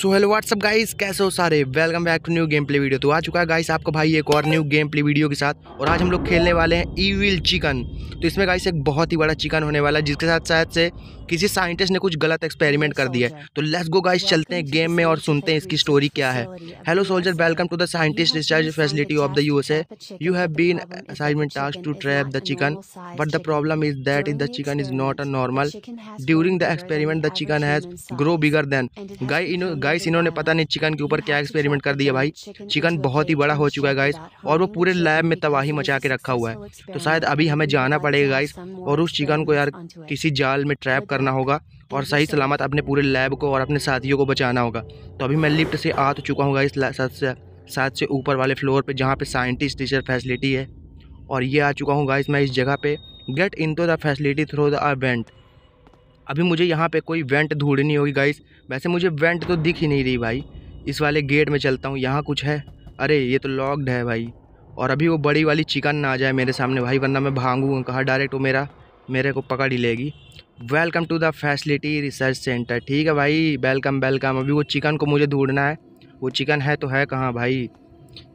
so hello what's up guys कैसे हो सारे welcome back to new game play video तो आ चुका है गाइस आपका भाई एक और न्यू गेम प्ले वीडियो के साथ और आज हम लोग खेलने वाले हैं ईविल चिकन तो इसमें गाइस एक बहुत ही बड़ा चिकन होने वाला है जिसके साथ शायद से किसी साइंटिस्ट ने कुछ गलत एक्सपेरिमेंट कर दिया है तो लेट्स गो गाइस चलते हैं गेम में और सुनते हैं इसकी स्टोरी क्या है hello soldier welcome to the scientist research facility of the USA you have been assignment task to trap the chicken but the problem is that is the chicken is not a normal during the experiment the chicken has grow bigger then guys इन्होंने पता नहीं chicken के ऊपर क्या experiment कर दिया भाई chicken बहुत ही बड़ा हो चुका है गाइस और वो पूरे लैब में तबाही मचा के रखा हुआ है तो शायद अभी हमें जाना पड़ेगा गाइस और उस चिकन को यार किसी जाल में ट्रैप कर करना होगा और सही सलामत अपने पूरे लैब को और अपने साथियों को बचाना होगा तो अभी मैं लिफ्ट से आ तो चुका हूँ इस सात से ऊपर वाले फ्लोर पे जहाँ पे साइंटिस्ट टीचर फैसिलिटी है और ये आ चुका हूँ गाइस मैं इस जगह पे get into the facility through the vent अभी मुझे यहाँ पे कोई वेंट ढूंढनी होगी गाइस वैसे मुझे वेंट तो दिख ही नहीं रही भाई इस वाले गेट में चलता हूँ यहाँ कुछ है अरे ये तो लॉकड है भाई और अभी वो बड़ी वाली चिकन ना आ जाए मेरे सामने भाई वरना मैं भागूँ कहाँ डायरेक्ट वो मेरा मेरे को पकड़ ही लेगी welcome to the facility research centre ठीक है भाई वेलकम वेलकम अभी वो चिकन को मुझे ढूंढना है वो चिकन है तो है कहाँ भाई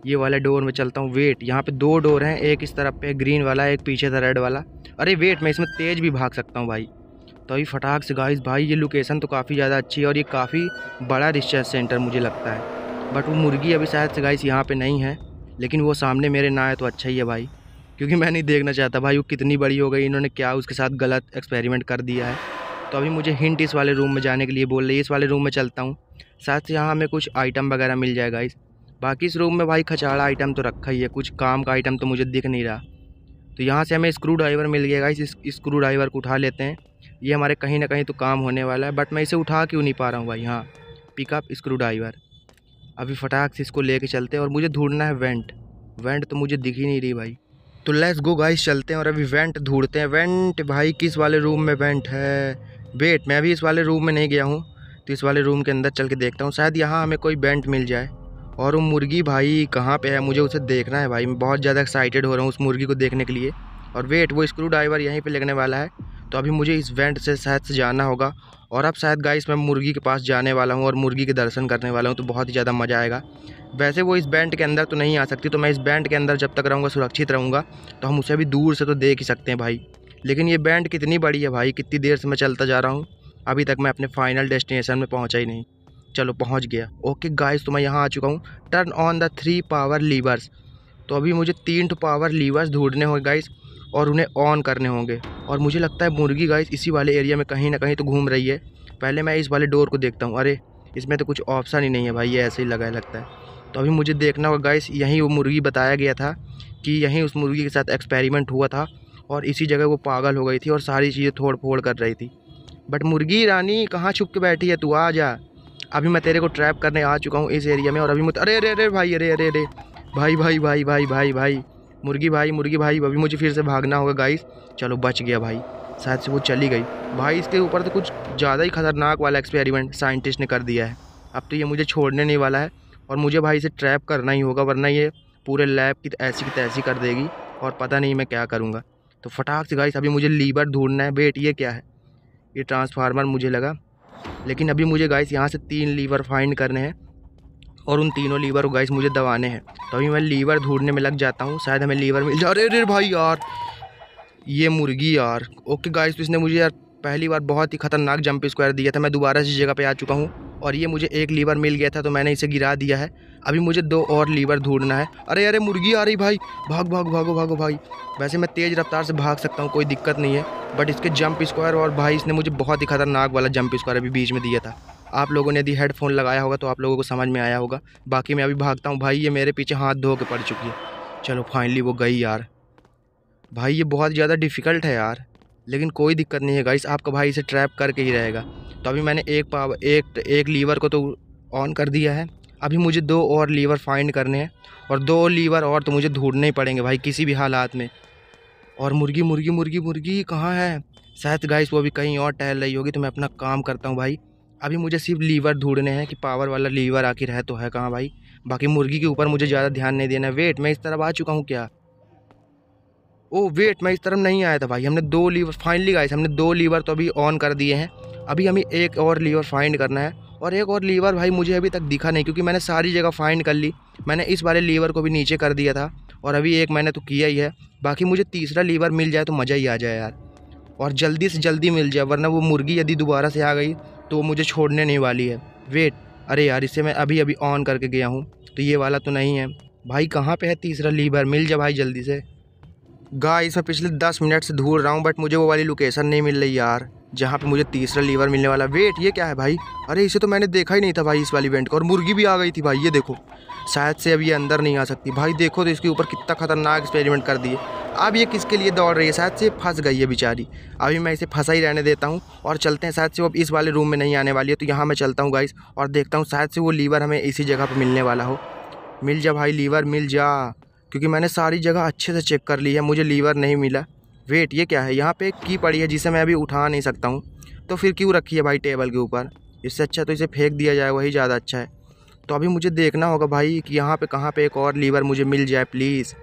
ये वाला डोर में चलता हूँ वेट यहाँ पे दो डोर हैं एक इस तरफ पे ग्रीन वाला एक पीछे था रेड वाला अरे वेट मैं इसमें तेज़ भी भाग सकता हूँ भाई तो अभी फटाक से गाइस भाई ये लोकेशन तो काफ़ी ज़्यादा अच्छी है और ये काफ़ी बड़ा रिसर्च सेंटर मुझे लगता है बट वो मुर्गी अभी शायद से गाइस यहाँ पर नहीं है लेकिन वो सामने मेरे ना आए तो अच्छा ही है भाई क्योंकि मैं नहीं देखना चाहता भाई वो कितनी बड़ी हो गई इन्होंने क्या उसके साथ गलत एक्सपेरिमेंट कर दिया है तो अभी मुझे हिंट इस वाले रूम में जाने के लिए बोल रही है इस वाले रूम में चलता हूँ साथ ही यहाँ हमें कुछ आइटम वगैरह मिल जाएगा इस बाकी इस रूम में भाई खचाड़ा आइटम तो रखा ही है कुछ काम का आइटम तो मुझे दिख नहीं रहा तो यहाँ से हमें स्क्रू ड्राइवर मिल गया इस स्क्रू ड्राइवर को उठा लेते हैं ये हमारे कहीं ना कहीं तो काम होने वाला है बट मैं इसे उठा क्यों नहीं पा रहा हूँ भाई हाँ पिकअप स्क्रू ड्राइवर अभी फटाक से इसको ले चलते हैं और मुझे ढूंढना है वेंट वेंट तो मुझे दिख ही नहीं रही भाई तो लेट्स गो गाइस चलते हैं और अभी वेंट ढूंढते हैं वेंट भाई किस वाले रूम में वेंट है वेट मैं अभी इस वाले रूम में नहीं गया हूँ तो इस वाले रूम के अंदर चल के देखता हूँ शायद यहाँ हमें कोई वेंट मिल जाए और वो मुर्गी भाई कहाँ पे है मुझे उसे देखना है भाई मैं बहुत ज़्यादा एक्साइटेड हो रहा हूँ उस मुर्गी को देखने के लिए और वेट वो स्क्रू ड्राइवर यहीं पर लगने वाला है तो अभी मुझे इस वेंट से शायद से जाना होगा और अब शायद गाइस मैं मुर्गी के पास जाने वाला हूँ और मुर्गी के दर्शन करने वाला हूँ तो बहुत ही ज़्यादा मज़ा आएगा वैसे वो इस बैंड के अंदर तो नहीं आ सकती तो मैं इस बैंड के अंदर जब तक रहूँगा सुरक्षित रहूँगा तो हम उसे भी दूर से तो देख ही सकते हैं भाई लेकिन ये बैंड कितनी बड़ी है भाई कितनी देर से मैं चलता जा रहा हूँ अभी तक मैं अपने फाइनल डेस्टिनेशन में पहुँचा ही नहीं चलो पहुँच गया ओके गाइस तो मैं यहाँ आ चुका हूँ turn on the three power levers तो अभी मुझे तीन टू पावर लीवर्स ढूंढने हो गाइज़ और उन्हें ऑन करने होंगे और मुझे लगता है मुर्गी गाइस इसी वाले एरिया में कहीं ना कहीं तो घूम रही है पहले मैं इस वाले डोर को देखता हूँ अरे इसमें तो कुछ ऑप्शन ही नहीं है भाई ये ऐसे ही लगा लगता है तो अभी मुझे देखना होगा गाइस यहीं वो मुर्गी बताया गया था कि यहीं उस मुर्गी के साथ एक्सपेरिमेंट हुआ था और इसी जगह वो पागल हो गई थी और सारी चीज़ें थोड़ फोड़ कर रही थी बट मुर्गी रानी कहाँ छुप के बैठी है तू आ जा अभी मैं तेरे को ट्रैप करने आ चुका हूँ इस एरिया में और अभी मुझे अरे अरे अरे भाई अरे अरे अरे भाई भाई भाई भाई भाई भाई मुर्गी भाई मुर्गी भाई अभी मुझे फिर से भागना होगा गाइस चलो बच गया भाई शायद से वो चली गई भाई इसके ऊपर तो कुछ ज़्यादा ही खतरनाक वाला एक्सपेरिमेंट साइंटिस्ट ने कर दिया है अब तो ये मुझे छोड़ने नहीं वाला है और मुझे भाई इसे ट्रैप करना ही होगा वरना ये पूरे लैब की ऐसी की तैसी कर देगी और पता नहीं मैं क्या करूँगा तो फटाक से गाइस अभी मुझे लीवर ढूंढना है बेट ये क्या है ये ट्रांसफार्मर मुझे लगा लेकिन अभी मुझे गाइस यहाँ से तीन लीवर फाइंड करने हैं और उन तीनों लीवर को गाइस मुझे दबाने हैं तो अभी मैं लीवर ढूंढने में लग जाता हूँ शायद हमें लीवर मिल जाए अरे अरे भाई यार ये मुर्गी यार ओके गाइस तो इसने मुझे यार पहली बार बहुत ही खतरनाक जंप स्क्वायर दिया था मैं दोबारा से जगह पे आ चुका हूँ और ये मुझे एक लीवर मिल गया था तो मैंने इसे गिरा दिया है अभी मुझे दो और लीवर ढूंढना है अरे अरे मुर्गी आ रही भाई भाग भाग भागो भागो भाई वैसे मैं तेज़ रफ्तार से भाग सकता हूँ कोई दिक्कत नहीं है बट इसके जंप स्क्वायर और भाई इसने मुझे बहुत ही खतरनाक वाला जंप स्क्वायर अभी बीच में दिया था आप लोगों ने यदि हेडफोन लगाया होगा तो आप लोगों को समझ में आया होगा बाकी मैं अभी भागता हूँ भाई ये मेरे पीछे हाथ धो के पड़ चुकी है चलो फाइनली वो गई यार भाई ये बहुत ज़्यादा डिफ़िकल्ट है यार लेकिन कोई दिक्कत नहीं है गाइस आपका भाई इसे ट्रैप करके ही रहेगा तो अभी मैंने एक पाव एक एक लीवर को तो ऑन कर दिया है अभी मुझे दो और लीवर फाइंड करने हैं और दो लीवर और तो मुझे ढूंढने ही पड़ेंगे भाई किसी भी हालात में और मुर्गी मुर्गी मुर्गी मुर्गी कहाँ है शायद गाइस वो अभी कहीं और टहल रही होगी तो मैं अपना काम करता हूँ भाई अभी मुझे सिर्फ लीवर ढूंढने हैं कि पावर वाला लीवर आके रह तो है कहाँ भाई बाकी मुर्गी के ऊपर मुझे ज़्यादा ध्यान नहीं देना वेट मैं इस तरफ आ चुका हूँ क्या ओ वेट मैं इस तरफ नहीं आया था भाई हमने दो लीवर फाइनली गाइस हमने दो लीवर तो अभी ऑन कर दिए हैं अभी हमें एक और लीवर फाइंड करना है और एक और लीवर भाई मुझे अभी तक दिखा नहीं क्योंकि मैंने सारी जगह फाइंड कर ली मैंने इस वाले लीवर को भी नीचे कर दिया था और अभी एक मैंने तो किया ही है बाकी मुझे तीसरा लीवर मिल जाए तो मज़ा ही आ जाए यार और जल्दी से जल्दी मिल जाए वरना वो मुर्गी यदि दोबारा से आ गई तो वो मुझे छोड़ने नहीं वाली है वेट अरे यार इसे मैं अभी अभी ऑन करके गया हूँ तो ये वाला तो नहीं है भाई कहाँ पे है तीसरा लीवर मिल जा भाई जल्दी से गाइस मैं पिछले दस मिनट से ढूंढ रहा हूँ बट मुझे वो वाली लोकेशन नहीं मिल रही यार जहाँ पे मुझे तीसरा लीवर मिलने वाला वेट ये क्या है भाई अरे इसे तो मैंने देखा ही नहीं था भाई इस वाली इवेंट को और मुर्गी भी आ गई थी भाई ये देखो शायद से अब ये अंदर नहीं आ सकती भाई देखो तो इसके ऊपर कितना खतरनाक एक्सपेरिमेंट कर दिए अब ये किसके लिए दौड़ रही है शायद से फंस गई है बेचारी अभी मैं इसे फंसा ही रहने देता हूँ और चलते हैं शायद से वो अब इस वाले रूम में नहीं आने वाली है तो यहाँ मैं चलता हूँ गाइस और देखता हूँ शायद से वो लीवर हमें इसी जगह पर मिलने वाला हो मिल जा भाई लीवर मिल जा क्योंकि मैंने सारी जगह अच्छे से चेक कर ली है मुझे लीवर नहीं मिला वेट ये क्या है यहाँ पर की पड़ी है जिसे मैं अभी उठा नहीं सकता हूँ तो फिर क्यों रखी है भाई टेबल के ऊपर इससे अच्छा तो इसे फेंक दिया जाए वही ज़्यादा अच्छा है तो अभी मुझे देखना होगा भाई कि यहाँ पे कहाँ पे एक और लीवर मुझे मिल जाए प्लीज़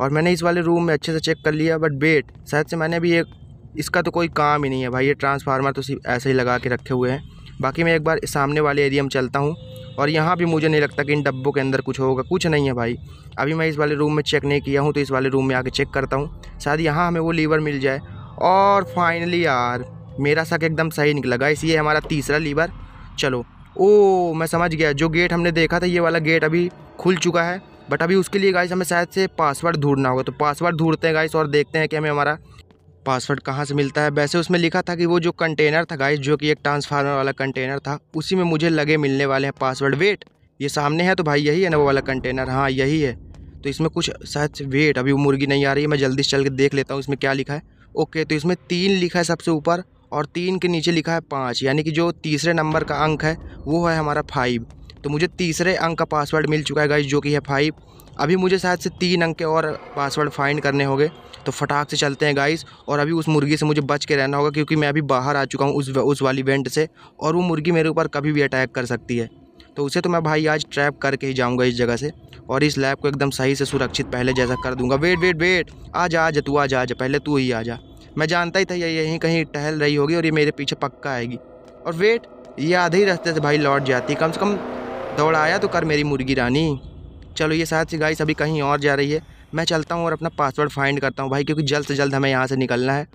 और मैंने इस वाले रूम में अच्छे से चेक कर लिया बट बेट शायद से मैंने भी एक इसका तो कोई काम ही नहीं है भाई ये ट्रांसफार्मर तो सिर्फ ऐसे ही लगा के रखे हुए हैं बाकी मैं एक बार सामने वाले एरिया में चलता हूँ और यहाँ भी मुझे नहीं लगता कि इन डब्बों के अंदर कुछ होगा कुछ नहीं है भाई अभी मैं इस वाले रूम में चेक नहीं किया हूँ तो इस वाले रूम में आके चेक करता हूँ शायद यहाँ हमें वो लीवर मिल जाए और फाइनली यार मेरा शक एकदम सही निकला गाइस ये हमारा तीसरा लीवर चलो ओ मैं समझ गया जो गेट हमने देखा था ये वाला गेट अभी खुल चुका है बट अभी उसके लिए गाइस हमें शायद से पासवर्ड ढूंढना होगा तो पासवर्ड ढूंढते हैं गाइस और देखते हैं कि हमें हमारा पासवर्ड कहाँ से मिलता है वैसे उसमें लिखा था कि वो जो कंटेनर था गाइस जो कि एक ट्रांसफार्मर वाला कंटेनर था उसी में मुझे लगे मिलने वाले हैं पासवर्ड वेट ये सामने है तो भाई यही है ना वो वाला कंटेनर हाँ यही है तो इसमें कुछ शायद वेट अभी मुर्गी नहीं आ रही है मैं जल्दी से चल के देख लेता हूँ इसमें क्या लिखा है ओके तो इसमें तीन लिखा है सबसे ऊपर और तीन के नीचे लिखा है पाँच यानी कि जो तीसरे नंबर का अंक है वो है हमारा फाइव तो मुझे तीसरे अंक का पासवर्ड मिल चुका है गाइज जो कि है फाइव अभी मुझे शायद से तीन अंक के और पासवर्ड फाइंड करने होंगे तो फटाक से चलते हैं गाइस और अभी उस मुर्गी से मुझे बच के रहना होगा क्योंकि मैं अभी बाहर आ चुका हूँ उस उस वाली वेंट से और वो मुर्गी मेरे ऊपर कभी भी अटैक कर सकती है तो उसे तो मैं भाई आज ट्रैप करके ही जाऊँगा इस जगह से और इस लैब को एकदम सही से सुरक्षित पहले जैसा कर दूँगा वेट वेट वेट आ जा आ जा तू आ जा आ जा पहले तू ही आ जा मैं जानता ही था ये यहीं कहीं टहल रही होगी और ये मेरे पीछे पक्का आएगी और वेट ये आधे ही रास्ते से भाई लौट जाती कम से कम दौड़ आया तो कर मेरी मुर्गी रानी चलो ये शायद से गाइस अभी कहीं और जा रही है मैं चलता हूँ और अपना पासवर्ड फाइंड करता हूँ भाई क्योंकि जल्द से जल्द हमें यहाँ से निकलना है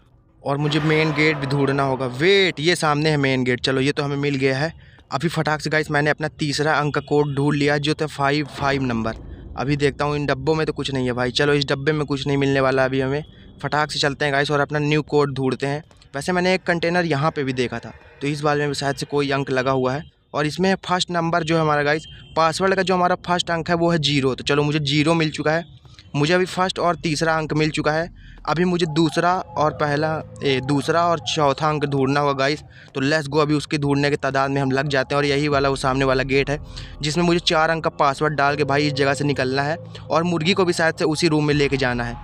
और मुझे मेन गेट भी ढूंढना होगा वेट ये सामने है मेन गेट चलो ये तो हमें मिल गया है अभी फटाक से गाइस मैंने अपना तीसरा अंक का कोड ढूंढ लिया जो था फाइव फाइव नंबर अभी देखता हूँ इन डब्बों में तो कुछ नहीं है भाई चलो इस डब्बे में कुछ नहीं मिलने वाला अभी हमें फटाक से चलते हैं गाइस और अपना न्यू कोड ढूंढते हैं वैसे मैंने एक कंटेनर यहाँ पर भी देखा था तो इस बारे में शायद से कोई अंक लगा हुआ है और इसमें फर्स्ट नंबर जो है हमारा गाइस पासवर्ड का जो हमारा फर्स्ट अंक है वो है जीरो तो चलो मुझे जीरो मिल चुका है मुझे अभी फर्स्ट और तीसरा अंक मिल चुका है अभी मुझे दूसरा और पहला ए, दूसरा और चौथा अंक ढूंढना होगा गाइस तो लेस गो अभी उसके ढूंढने के तादाद में हम लग जाते हैं और यही वाला वो सामने वाला गेट है जिसमें मुझे चार अंक का पासवर्ड डाल के भाई इस जगह से निकलना है और मुर्गी को भी शायद से उसी रूम में लेके जाना है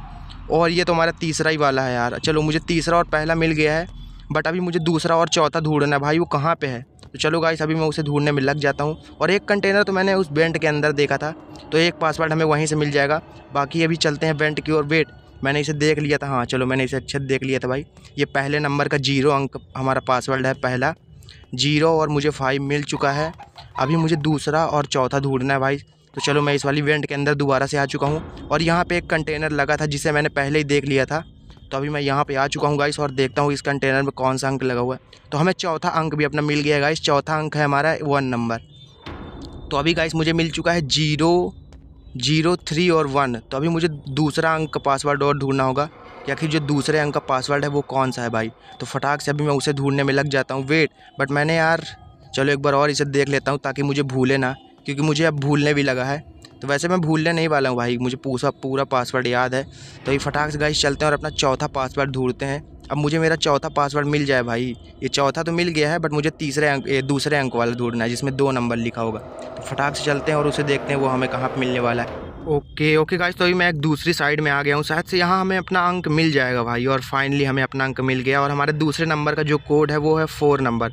और ये तो हमारा तीसरा ही वाला है यार चलो मुझे तीसरा और पहला मिल गया है बट अभी मुझे दूसरा और चौथा ढूंढना है भाई वो कहाँ पर है तो चलो गाइस अभी मैं उसे ढूंढने में लग जाता हूँ और एक कंटेनर तो मैंने उस वेंट के अंदर देखा था तो एक पासवर्ड हमें वहीं से मिल जाएगा बाकी अभी चलते हैं वेंट की ओर वेट मैंने इसे देख लिया था हाँ चलो मैंने इसे अच्छे देख लिया था भाई ये पहले नंबर का जीरो अंक हमारा पासवर्ड है पहला जीरो और मुझे फाइव मिल चुका है अभी मुझे दूसरा और चौथा ढूंढना है भाई तो चलो मैं इस वाली वेंट के अंदर दोबारा से आ चुका हूँ और यहाँ पे एक कंटेनर लगा था जिसे मैंने पहले ही देख लिया था तो अभी मैं यहाँ पे आ चुका हूँ गाइस और देखता हूँ इस कंटेनर में कौन सा अंक लगा हुआ है तो हमें चौथा अंक भी अपना मिल गया गाइस चौथा अंक है हमारा वन नंबर तो अभी गाइस मुझे मिल चुका है जीरो जीरो थ्री और वन तो अभी मुझे दूसरा अंक का पासवर्ड और ढूंढना होगा या फिर जो दूसरे अंक का पासवर्ड है वो कौन सा है भाई तो फटाक से अभी मैं उसे ढूंढने में लग जाता हूँ वेट बट मैंने यार चलो एक बार और इसे देख लेता हूँ ताकि मुझे भूले ना क्योंकि मुझे अब भूलने भी लगा है तो वैसे मैं भूलने नहीं वाला हूँ भाई मुझे पूरा पूरा पासवर्ड याद है तो ये फटाक से गाइस चलते हैं और अपना चौथा पासवर्ड ढूंढते हैं अब मुझे मेरा चौथा पासवर्ड मिल जाए भाई ये चौथा तो मिल गया है बट मुझे तीसरे अंक दूसरे अंक वाला ढूंढना है जिसमें दो नंबर लिखा होगा तो फटाक से चलते हैं और उसे देखते हैं वो हमें कहाँ पर मिलने वाला है ओके ओके गाइस तो अभी मैं एक दूसरी साइड में आ गया हूँ शायद से यहाँ हमें अपना अंक मिल जाएगा भाई और फाइनली हमें अपना अंक मिल गया और हमारे दूसरे नंबर का जो कोड है वो है फोर नंबर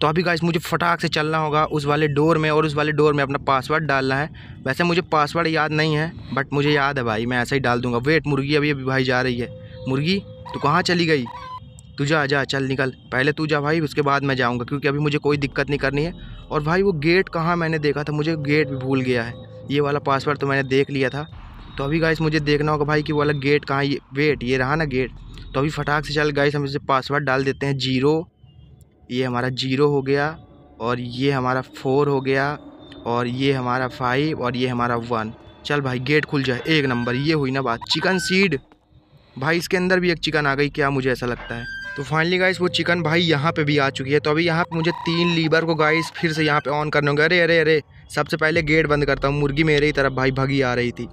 तो अभी गाइस मुझे फटाक से चलना होगा उस वाले डोर में और उस वाले डोर में अपना पासवर्ड डालना है वैसे मुझे पासवर्ड याद नहीं है बट मुझे याद है भाई मैं ऐसा ही डाल दूँगा वेट मुर्गी अभी अभी भाई जा रही है मुर्गी तो कहाँ चली गई तू जा जा चल निकल पहले तू जा भाई उसके बाद मैं जाऊँगा क्योंकि अभी मुझे कोई दिक्कत नहीं करनी है और भाई वो गेट कहाँ मैंने देखा था मुझे गेट भी भूल गया है ये वाला पासवर्ड तो मैंने देख लिया था तो अभी गाइस मुझे देखना होगा भाई कि वो वाला गेट कहाँ ये वेट ये रहा ना गेट तो अभी फटाक से चल गाइस हम इसे पासवर्ड डाल देते हैं जीरो ये हमारा जीरो हो गया और ये हमारा फोर हो गया और ये हमारा फाइव और ये हमारा वन चल भाई गेट खुल जाए एक नंबर ये हुई ना बात चिकन सीड भाई इसके अंदर भी एक चिकन आ गई क्या मुझे ऐसा लगता है तो फाइनली गाइस वो चिकन भाई यहाँ पे भी आ चुकी है तो अभी यहाँ पे मुझे तीन लीवर को गाइस फिर से यहाँ पे ऑन करना होगा अरे अरे अरे सबसे पहले गेट बंद करता हूँ मुर्गी मेरे ही तरफ भाई भगी आ रही थी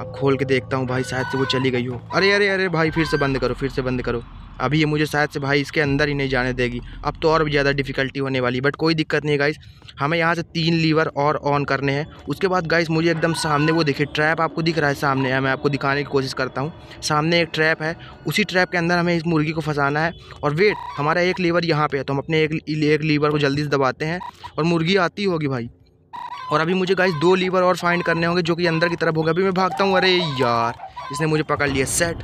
अब खोल के देखता हूँ भाई शायद से वो चली गई हो अरे अरे अरे भाई फिर से बंद करो फिर से बंद करो अभी ये मुझे शायद से भाई इसके अंदर ही नहीं जाने देगी अब तो और भी ज़्यादा डिफ़िकल्टी होने वाली बट कोई दिक्कत नहीं गाइस हमें यहाँ से तीन लीवर और ऑन करने हैं उसके बाद गाइस मुझे एकदम सामने वो देखिए ट्रैप आपको दिख रहा है सामने है मैं आपको दिखाने की कोशिश करता हूँ सामने एक ट्रैप है उसी ट्रैप के अंदर हमें इस मुर्गी को फंसाना है और वेट हमारा एक लीवर यहाँ पर है तो हम अपने एक, एक लीवर को जल्दी से दबाते हैं और मुर्गी आती होगी भाई और अभी मुझे गाइस दो लीवर और फाइंड करने होंगे जो कि अंदर की तरफ होगा अभी मैं भागता हूँ अरे यार इसने मुझे पकड़ लिया सेट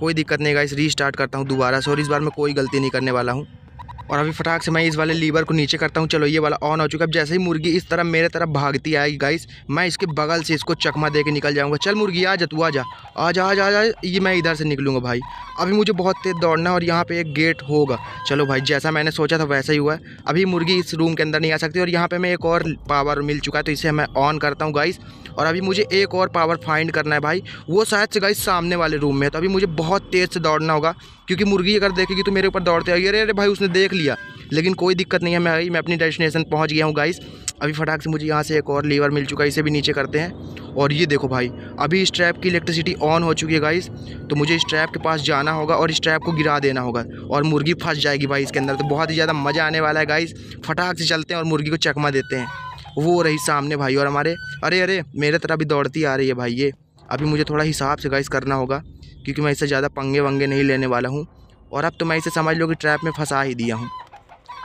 कोई दिक्कत नहीं गाइस रीस्टार्ट करता हूँ दोबारा से और इस बार मैं कोई गलती नहीं करने वाला हूँ और अभी फटाक से मैं इस वाले लीवर को नीचे करता हूँ चलो ये वाला ऑन हो चुका है जैसे ही मुर्गी इस तरह मेरे तरफ भागती आएगी गाइस मैं इसके बगल से इसको चकमा दे के निकल जाऊँगा चल मुर्गी आ जा तू आ जा आ जा आ जा आ जा ये मैं इधर से निकलूँगा भाई अभी मुझे बहुत तेज़ दौड़ना है और यहाँ पर एक गेट होगा चलो भाई जैसा मैंने सोचा था वैसा ही हुआ है अभी मुर्गी इस रूम के अंदर नहीं आ सकती और यहाँ पर मैं एक और पावर मिल चुका है तो इसे मैं ऑन करता हूँ गाइस और अभी मुझे एक और पावर फाइंड करना है भाई वो शायद से गाइस सामने वाले रूम में है तो अभी मुझे बहुत तेज़ से दौड़ना होगा क्योंकि मुर्गी अगर देखेगी तो मेरे ऊपर दौड़ते आएगी अरे अरे भाई उसने देख लिया लेकिन कोई दिक्कत नहीं है मैं मैं अपनी डेस्टिनेशन पहुँच गया हूँ गाइस अभी फटाक से मुझे यहाँ से एक और लीवर मिल चुका है इसे भी नीचे करते हैं और ये देखो भाई अभी इस ट्रैप की इलेक्ट्रिसिटी ऑन हो चुकी है गाइस तो मुझे इस ट्रैप के पास जाना होगा और इस ट्रैप को गिरा देना होगा और मुर्गी फंस जाएगी भाई इसके अंदर तो बहुत ही ज़्यादा मज़ा आने वाला है गाइस फटाक से चलते हैं और मुर्गी को चकमा देते हैं वो रही सामने भाई और हमारे अरे अरे मेरे तरह भी दौड़ती आ रही है भाई ये अभी मुझे थोड़ा हिसाब से गाइस करना होगा क्योंकि मैं इससे ज़्यादा पंगे वंगे नहीं लेने वाला हूँ और अब तो मैं इसे समझ लो कि ट्रैप में फंसा ही दिया हूँ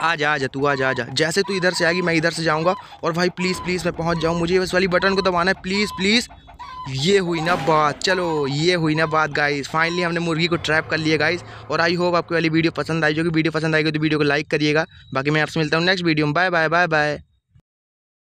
आ जा आ जा तू आ जा आ जा जैसे तू इधर से आएगी मैं इधर से जाऊँगा और भाई प्लीज़ प्लीज़ मैं पहुँच जाऊँ मुझे इस वाली बटन को दबाना है प्लीज़ प्लीज़ ये हुई ना बात चलो ये हुई ना बात गाइस फाइनली हमने मुर्गी को ट्रैप कर लिया गाइस और आई होप आपको वाली वीडियो पसंद आई जो कि वीडियो पसंद आएगी तो वीडियो को लाइक करिएगा बाकी मैं आपसे मिलता हूँ नेक्स्ट वीडियो में बाय बाय बाय बाय